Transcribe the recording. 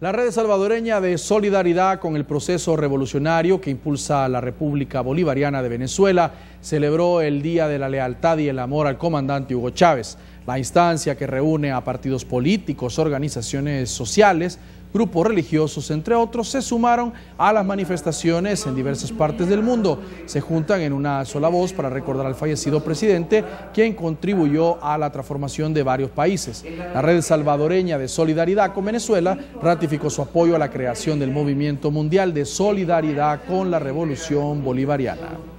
La red salvadoreña de solidaridad con el proceso revolucionario que impulsa la República Bolivariana de Venezuela celebró el Día de la Lealtad y el Amor al comandante Hugo Chávez. La instancia que reúne a partidos políticos, organizaciones sociales, grupos religiosos, entre otros, se sumaron a las manifestaciones en diversas partes del mundo. Se juntan en una sola voz para recordar al fallecido presidente, quien contribuyó a la transformación de varios países. La red salvadoreña de solidaridad con Venezuela ratificó su apoyo a la creación del movimiento mundial de solidaridad con la revolución bolivariana.